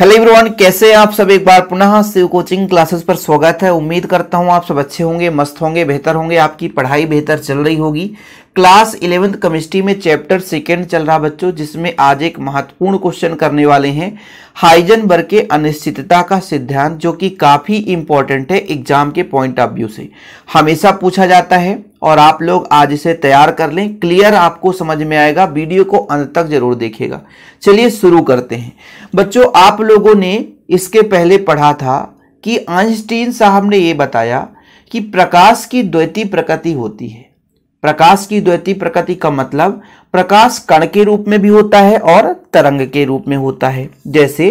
hello everyone कैसे आप सब एक बार पुनः शिव कोचिंग क्लासेस पर स्वागत है उम्मीद करता हूं आप सब अच्छे होंगे मस्त होंगे बेहतर होंगे आपकी पढ़ाई बेहतर चल रही होगी क्लास इलेवेंथ केमिस्ट्री में चैप्टर सेकेंड चल रहा बच्चों जिसमें आज एक महत्वपूर्ण क्वेश्चन करने वाले हैं हाइजनबर्ग के अनिश्चितता का सिद्धांत जो कि काफ़ी इंपॉर्टेंट है एग्जाम के पॉइंट ऑफ व्यू से हमेशा पूछा जाता है और आप लोग आज इसे तैयार कर लें क्लियर आपको समझ में आएगा वीडियो को अंत तक जरूर देखेगा चलिए शुरू करते हैं बच्चों आप लोगों ने इसके पहले पढ़ा था कि आइंस्टीन साहब ने ये बताया कि प्रकाश की द्वैती प्रकृति होती है प्रकाश की द्वैती प्रकृति का मतलब प्रकाश कण के रूप में भी होता है और तरंग के रूप में होता है जैसे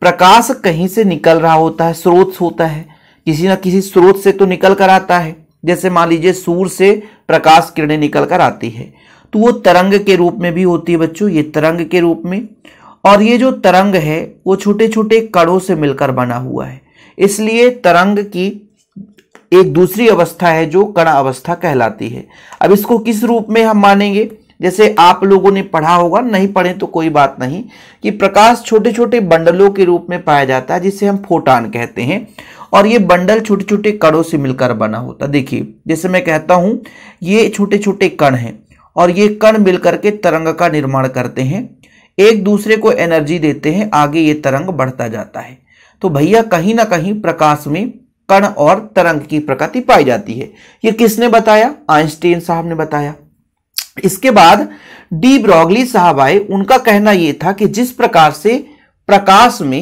प्रकाश कहीं से निकल रहा होता है स्रोत होता है किसी ना किसी स्रोत से तो निकल कर आता है जैसे मान लीजिए सूर्य से प्रकाश किरणें निकल कर आती है तो वो तरंग के रूप में भी होती है बच्चों ये तरंग के रूप में और ये जो तरंग है वो छोटे छोटे कणों से मिलकर बना हुआ है इसलिए तरंग की एक दूसरी अवस्था है जो कण अवस्था कहलाती है अब इसको किस रूप में हम मानेंगे जैसे आप लोगों ने पढ़ा होगा नहीं पढ़े तो कोई बात नहीं कि प्रकाश छोटे छोटे बंडलों के रूप में पाया जाता है जिसे हम फोटान कहते हैं और ये बंडल छोटे छोटे कणों से मिलकर बना होता है देखिए जैसे मैं कहता हूँ ये छोटे छोटे कण हैं और ये कण मिलकर के तरंग का निर्माण करते हैं एक दूसरे को एनर्जी देते हैं आगे ये तरंग बढ़ता जाता है तो भैया कहीं ना कहीं प्रकाश में कण और तरंग की प्रकृति पाई जाती है ये किसने बताया आइंस्टीन साहब ने बताया इसके बाद डी ब्रॉगली साहब आए उनका कहना यह था कि जिस प्रकार से प्रकाश में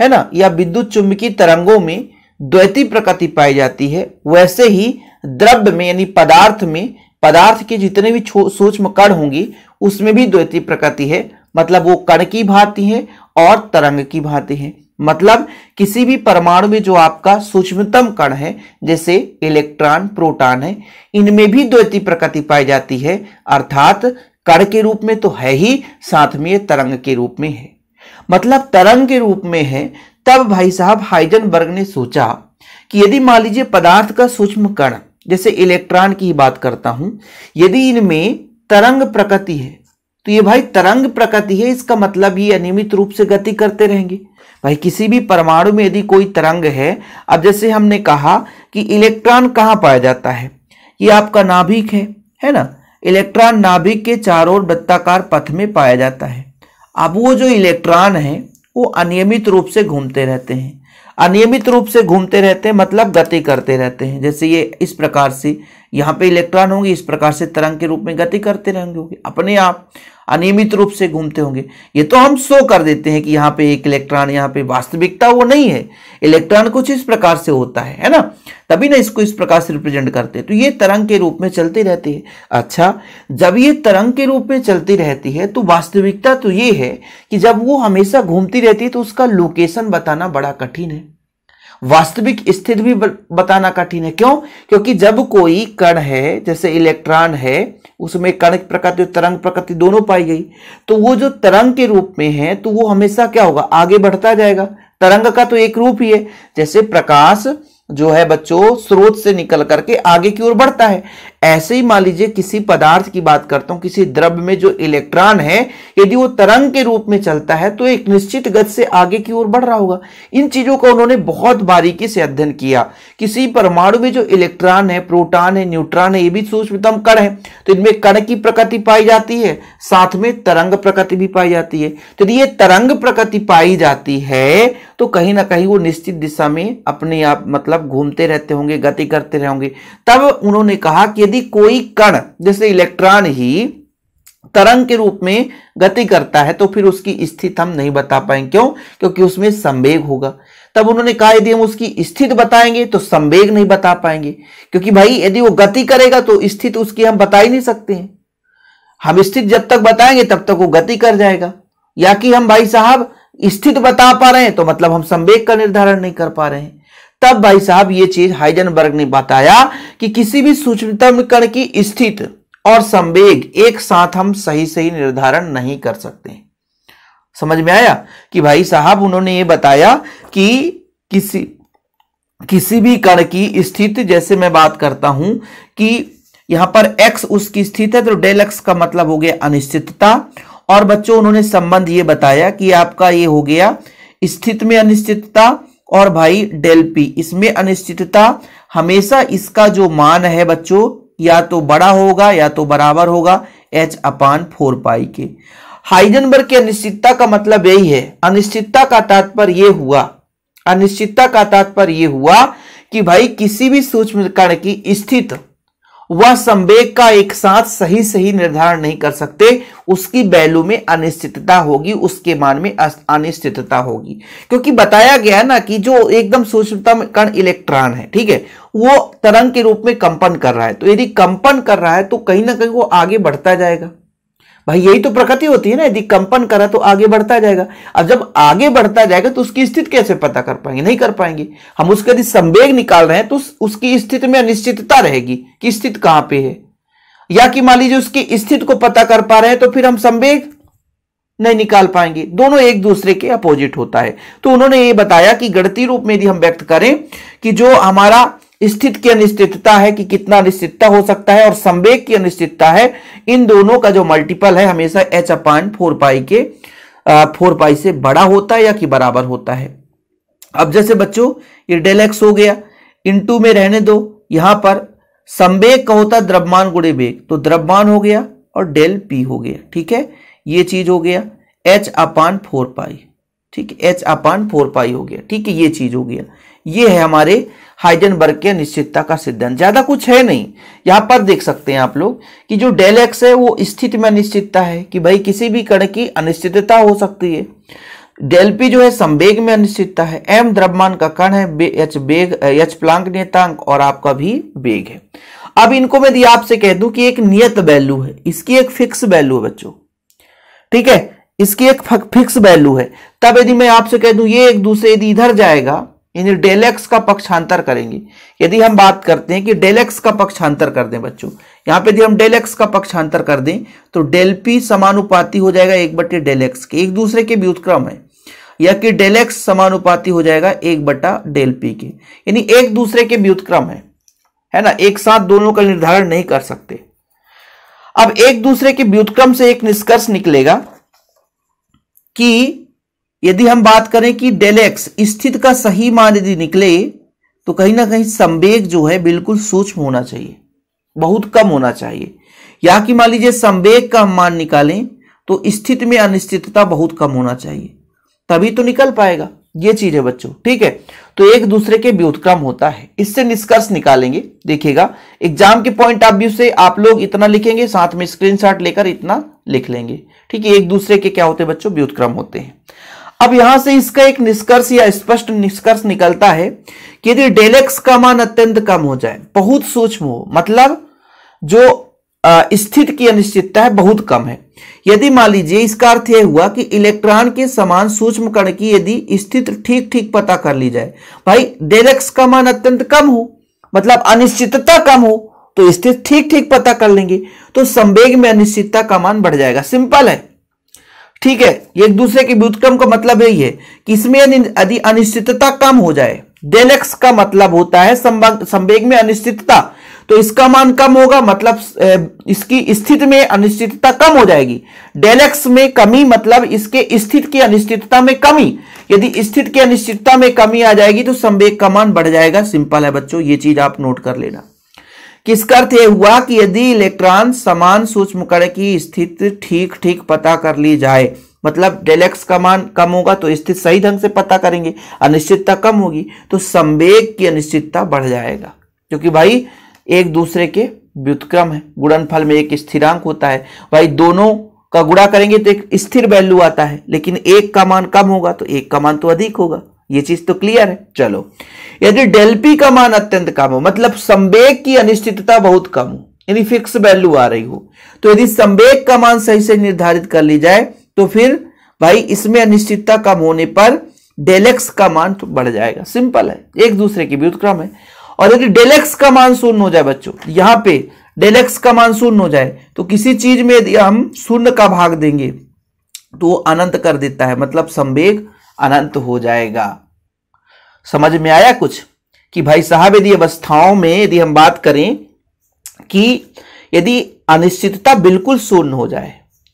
है ना या विद्युत चुंबकीय तरंगों में द्वैती प्रकृति पाई जाती है वैसे ही द्रव्य में यानी पदार्थ में पदार्थ के जितने भी सूक्ष्म कण होंगी उसमें भी द्वैती प्रकृति है मतलब वो कण की भांति है और तरंग की भांति है मतलब किसी भी परमाणु में जो आपका सूक्ष्मतम कण है जैसे इलेक्ट्रॉन प्रोटॉन है इनमें भी द्वैती प्रकृति पाई जाती है अर्थात कण के रूप में तो है ही साथ में ये तरंग के रूप में है मतलब तरंग के रूप में है तब भाई साहब हाइजन ने सोचा कि यदि मान लीजिए पदार्थ का सूक्ष्म कण जैसे इलेक्ट्रॉन की बात करता हूं यदि इनमें तरंग प्रकृति है तो ये भाई तरंग प्रकृति है इसका मतलब ये अनियमित रूप से गति करते रहेंगे भाई किसी भी परमाणु में यदि कोई तरंग है अब जैसे हमने कहा कि इलेक्ट्रॉन कहाँ पाया जाता है ये आपका नाभिक है है ना इलेक्ट्रॉन नाभिक के चारों ओर वृत्ताकार पथ में पाया जाता है अब वो जो इलेक्ट्रॉन है वो अनियमित रूप से घूमते रहते हैं अनियमित रूप से घूमते रहते हैं मतलब गति करते रहते हैं जैसे ये इस प्रकार से यहाँ पे इलेक्ट्रॉन होंगे इस प्रकार से तरंग के रूप में गति करते रहेंगे अपने आप अनियमित रूप से घूमते होंगे ये तो हम शो कर देते हैं कि यहाँ पे एक इलेक्ट्रॉन यहाँ पे वास्तविकता वो नहीं है इलेक्ट्रॉन कुछ इस प्रकार से होता है है ना तभी ना इसको इस प्रकार से रिप्रेजेंट करते हैं तो ये तरंग के रूप में चलती रहती है अच्छा जब ये तरंग के रूप में चलती रहती है तो वास्तविकता तो ये है कि जब वो हमेशा घूमती रहती है तो उसका लोकेशन बताना बड़ा कठिन है वास्तविक स्थिति भी बताना कठिन है क्यों क्योंकि जब कोई कण है जैसे इलेक्ट्रॉन है उसमें कण प्रकृति और तरंग प्रकृति दोनों पाई गई तो वो जो तरंग के रूप में है तो वो हमेशा क्या होगा आगे बढ़ता जाएगा तरंग का तो एक रूप ही है जैसे प्रकाश जो है बच्चों स्रोत से निकल करके आगे की ओर बढ़ता है ऐसे ही मान लीजिए किसी पदार्थ की बात करता हूं किसी द्रव्य में जो इलेक्ट्रॉन है यदि वो तरंग के रूप में चलता है तो एक निश्चित गति से आगे की ओर बढ़ रहा होगा इन चीजों का उन्होंने बहुत बारीकी से अध्ययन किया किसी परमाणु में जो इलेक्ट्रॉन है प्रोटॉन है न्यूट्रॉन है ये भी सूक्ष्मतम कण है तो इनमें कण की प्रकृति पाई जाती है साथ में तरंग प्रकृति भी पाई जाती है तो यदि ये तरंग प्रकृति पाई जाती है तो कहीं ना कहीं वो निश्चित दिशा में अपने आप मतलब घूमते रहते होंगे गति करते रहेंगे तब उन्होंने कहा कि यदि कोई कण जैसे इलेक्ट्रॉन ही तरंग के रूप में गति करता है तो फिर उसकी स्थिति हम नहीं बता पाएंगे क्यों क्योंकि उसमें संवेग होगा तब उन्होंने कहा यदि हम उसकी स्थिति बताएंगे तो संवेग नहीं बता पाएंगे क्योंकि भाई यदि वो गति करेगा तो स्थिति उसकी हम बता ही नहीं सकते हैं हम स्थिति जब तक बताएंगे तब तक वो गति कर जाएगा या कि हम भाई साहब स्थिति बता पा रहे हैं तो मतलब हम संवेग का निर्धारण नहीं कर पा रहे हैं तब भाई साहब ये चीज हाइजनबर्ग ने बताया कि किसी भी सूक्ष्मतम कण की स्थित और संवेग एक साथ हम सही सही निर्धारण नहीं कर सकते समझ में आया कि भाई साहब उन्होंने ये बताया कि किसी किसी भी कण की स्थिति जैसे मैं बात करता हूं कि यहां पर x उसकी स्थित है तो डेल एक्स का मतलब हो गया अनिश्चितता और बच्चों उन्होंने संबंध ये बताया कि आपका ये हो गया स्थित में अनिश्चितता और भाई डेल पी इसमें अनिश्चितता हमेशा इसका जो मान है बच्चों या तो बड़ा होगा या तो बराबर होगा एच अपान फोर पाई के हाइजनबर्ग की अनिश्चितता का मतलब यही है अनिश्चितता का तात्पर्य यह हुआ अनिश्चितता का तात्पर्य यह हुआ कि भाई किसी भी सूक्ष्म कण की स्थिति वह संवेग का एक साथ सही सही निर्धारण नहीं कर सकते उसकी वैल्यू में अनिश्चितता होगी उसके मान में अनिश्चितता होगी क्योंकि बताया गया ना कि जो एकदम सूक्ष्मतम कण इलेक्ट्रॉन है ठीक है वो तरंग के रूप में कंपन कर रहा है तो यदि कंपन कर रहा है तो कहीं ना कहीं वो आगे बढ़ता जाएगा भाई यही तो प्रकृति होती है ना यदि कंपन करा तो आगे बढ़ता जाएगा अब जब आगे बढ़ता जाएगा तो उसकी स्थिति कैसे पता कर पाएंगे नहीं कर पाएंगे हम उसके यदि संवेग निकाल रहे हैं तो उसकी स्थिति में अनिश्चितता रहेगी कि स्थिति कहां पे है या कि मान लीजिए उसकी स्थिति को पता कर पा रहे हैं तो फिर हम संवेग नहीं निकाल पाएंगे दोनों एक दूसरे के अपोजिट होता है तो उन्होंने ये बताया कि गणती रूप में यदि हम व्यक्त करें कि जो हमारा स्थित की अनिश्चितता है कि कितना अनिश्चितता हो सकता है और संवेग की अनिश्चितता है इन दोनों का जो मल्टीपल है हमेशा एच अपान फोर पाई के फोर पाई से बड़ा होता है या कि बराबर होता है अब जैसे बच्चों ये डेल एक्स हो गया इनटू में रहने दो यहां पर संवेग का होता द्रव्यमान गुणे वेग तो द्रव्यमान हो गया और डेल पी हो गया ठीक है ये चीज हो गया एच अपान फोर पाई ठीक है एच अपान फोर पाई हो गया ठीक है ये चीज हो गया ये है हमारे वर्ग के अनिश्चितता का सिद्धांत ज्यादा कुछ है नहीं यहां पर देख सकते हैं आप लोग कि जो डेल एक्स है वो स्थिति में अनिश्चितता है कि भाई किसी भी कण की अनिश्चितता हो सकती है डेल पी जो है संवेग में अनिश्चितता है एम द्रव्यमान का कण है एच बेग एच प्लांक नियतांक और आपका भी बेग है अब इनको मैं आपसे कह दूं कि एक नियत वैल्यू है इसकी एक फिक्स वैल्यू है बच्चों ठीक है इसकी एक फिक्स वैल्यू है तब यदि मैं आपसे कह दूं ये एक दूसरे यदि इधर जाएगा यानी डेलेक्स का पक्षांतर करेंगे यदि हम बात करते हैं कि डेलेक्स का पक्षांतर कर दें बच्चों यहां पे यदि हम डेलेक्स का पक्षांतर कर दें तो डेल पी समानुपाती हो जाएगा एक बटे डेलेक्स के एक दूसरे के व्युतक्रम है या कि डेलेक्स समानुपाती हो जाएगा एक बटा डेल पी के यानी एक दूसरे के व्युतक्रम है है ना एक साथ दोनों का निर्धारण नहीं कर सकते अब एक दूसरे के व्युतक्रम से एक निष्कर्ष निकलेगा कि यदि हम बात करें कि डेलेक्स स्थित का सही मान यदि निकले तो कहीं ना कहीं संवेग जो है बिल्कुल सूक्ष्म होना चाहिए बहुत कम होना चाहिए या कि मान लीजिए संवेग का हम मान निकालें तो स्थित में अनिश्चितता बहुत कम होना चाहिए तभी तो निकल पाएगा ये चीज है बच्चों ठीक है तो एक दूसरे के व्युतक्रम होता है इससे निष्कर्ष निकालेंगे देखिएगा एग्जाम के पॉइंट ऑफ व्यू से आप लोग इतना लिखेंगे साथ में स्क्रीनशॉट लेकर इतना लिख लेंगे ठीक है एक दूसरे के क्या होते हैं बच्चों व्युतक्रम होते हैं अब यहां से इसका एक निष्कर्ष या स्पष्ट निष्कर्ष निकलता है कि यदि डेलेक्स का मान अत्यंत कम हो जाए बहुत सूक्ष्म हो मतलब जो स्थिति की अनिश्चितता है बहुत कम है यदि मान लीजिए इसका अर्थ यह हुआ कि इलेक्ट्रॉन के समान सूक्ष्म कण की यदि स्थिति ठीक ठीक पता कर ली जाए भाई डेलेक्स का मान अत्यंत कम हो मतलब अनिश्चितता कम हो तो स्थिति ठीक ठीक पता कर लेंगे तो संवेग में अनिश्चितता का मान बढ़ जाएगा सिंपल है ठीक है एक दूसरे के व्युतक्रम का मतलब यही है कि इसमें यदि अनिश्चितता कम हो जाए डेल एक्स का मतलब होता है संवेग में अनिश्चितता तो इसका मान कम होगा मतलब इसकी स्थिति में अनिश्चितता कम हो जाएगी डेल एक्स में कमी मतलब इसके स्थिति की अनिश्चितता में कमी यदि स्थिति की अनिश्चितता में कमी आ जाएगी तो संवेग का मान बढ़ जाएगा सिंपल है बच्चों ये चीज आप नोट कर लेना किसका अर्थ यह हुआ कि यदि इलेक्ट्रॉन समान सूक्ष्म कण की स्थिति ठीक ठीक पता कर ली जाए मतलब डेलेक्स का मान कम होगा तो स्थिति सही ढंग से पता करेंगे अनिश्चितता कम होगी तो संवेग की अनिश्चितता बढ़ जाएगा क्योंकि भाई एक दूसरे के व्युतक्रम है गुणनफल में एक स्थिरांक होता है भाई दोनों का गुणा करेंगे तो एक स्थिर वैल्यू आता है लेकिन एक का मान कम होगा तो एक का मान तो अधिक होगा ये चीज तो क्लियर है चलो यदि डेल्पी का मान अत्यंत कम हो मतलब संवेग की अनिश्चितता बहुत कम हो यानी फिक्स वैल्यू आ रही हो तो यदि संवेग का मान सही से निर्धारित कर ली जाए तो फिर भाई इसमें अनिश्चितता कम होने पर डेलेक्स का मान तो बढ़ जाएगा सिंपल है एक दूसरे के व्युतक्रम है और यदि डेलेक्स का मान शून्य हो जाए बच्चों यहां पे डेलेक्स का मान शून्य हो जाए तो किसी चीज में यदि हम शून्य का भाग देंगे तो अनंत कर देता है मतलब संवेग अनंत हो जाएगा समझ में आया कुछ कि भाई साहब यदि अवस्थाओं में यदि हम बात करें कि यदि अनिश्चितता बिल्कुल शून्य हो जाए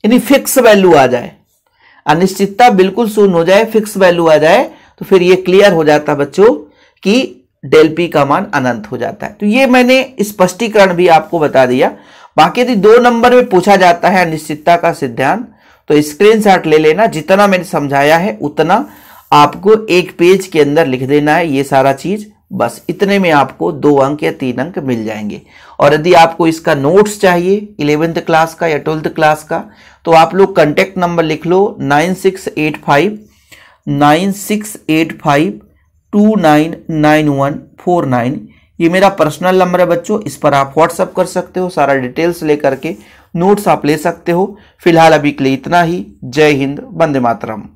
यानी फिक्स वैल्यू आ जाए अनिश्चितता बिल्कुल शून्य हो जाए फिक्स वैल्यू आ जाए तो फिर ये क्लियर हो जाता है बच्चों कि डेल पी का मान अनंत हो जाता है तो ये मैंने स्पष्टीकरण भी आपको बता दिया बाकी यदि दो नंबर में पूछा जाता है अनिश्चितता का सिद्धांत तो स्क्रीनशॉट ले लेना जितना मैंने समझाया है उतना आपको एक पेज के अंदर लिख देना है ये सारा चीज़ बस इतने में आपको दो अंक या तीन अंक मिल जाएंगे और यदि आपको इसका नोट्स चाहिए इलेवेंथ क्लास का या ट्वेल्थ क्लास का तो आप लोग कॉन्टेक्ट नंबर लिख लो nine six eight five nine six eight five two nine nine one four nine ये मेरा पर्सनल नंबर है बच्चों इस पर आप व्हाट्सअप कर सकते हो सारा डिटेल्स लेकर के नोट्स आप ले सकते हो फिलहाल अभी के लिए इतना ही जय हिंद वंदे मातरम